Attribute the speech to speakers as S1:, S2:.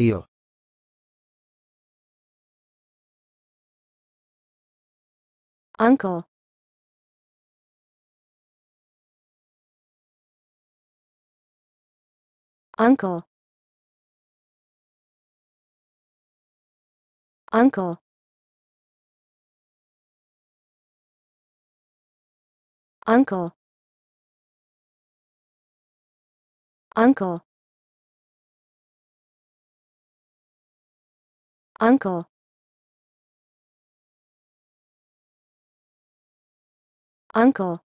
S1: tío
S2: Uncle Uncle Uncle Uncle Uncle Uncle Uncle